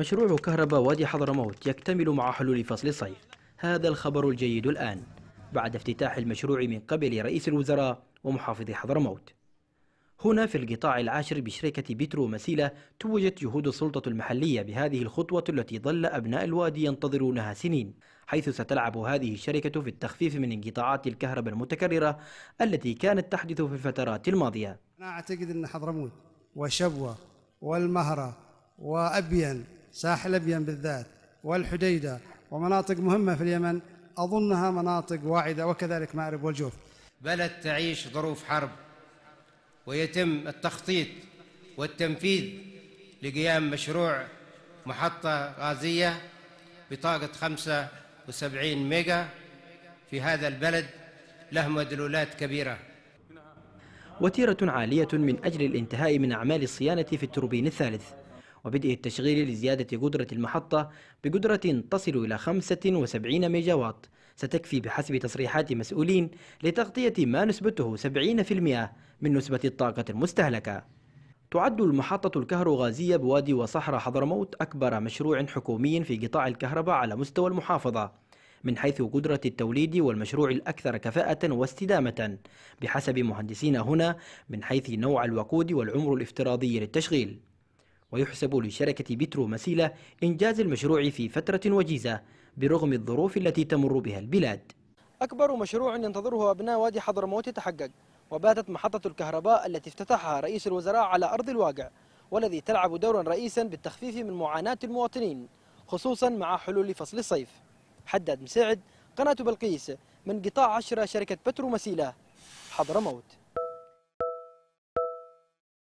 مشروع كهرباء وادي حضرموت يكتمل مع حلول فصل الصيف هذا الخبر الجيد الآن بعد افتتاح المشروع من قبل رئيس الوزراء ومحافظ حضرموت هنا في القطاع العاشر بشركة بترو مسيلة توجت جهود السلطة المحلية بهذه الخطوة التي ظل أبناء الوادي ينتظرونها سنين حيث ستلعب هذه الشركة في التخفيف من انقطاعات الكهرباء المتكررة التي كانت تحدث في الفترات الماضية أنا أعتقد أن حضرموت وشبوة والمهرة وأبين ساحل أبين بالذات والحديدة ومناطق مهمة في اليمن أظنها مناطق واعدة وكذلك مأرب والجوف بلد تعيش ظروف حرب ويتم التخطيط والتنفيذ لقيام مشروع محطة غازية بطاقة 75 ميجا في هذا البلد له مدلولات كبيرة وتيرة عالية من أجل الانتهاء من أعمال الصيانة في التروبين الثالث وبدء التشغيل لزيادة قدرة المحطة بقدرة تصل إلى 75 ميجا واط ستكفي بحسب تصريحات مسؤولين لتغطية ما نسبته 70% من نسبة الطاقة المستهلكة تعد المحطة الكهروغازية بوادي وصحراء حضرموت أكبر مشروع حكومي في قطاع الكهرباء على مستوى المحافظة من حيث قدرة التوليد والمشروع الأكثر كفاءة واستدامة بحسب مهندسين هنا من حيث نوع الوقود والعمر الافتراضي للتشغيل ويحسب لشركة بترو مسيلة إنجاز المشروع في فترة وجيزة برغم الظروف التي تمر بها البلاد أكبر مشروع ينتظره أبناء وادي حضرموت تحقق وباتت محطة الكهرباء التي افتتحها رئيس الوزراء على أرض الواقع والذي تلعب دورا رئيسا بالتخفيف من معاناة المواطنين خصوصا مع حلول فصل الصيف حداد مساعد قناة بلقيس من قطاع 10 شركة بترو مسيلة حضرموت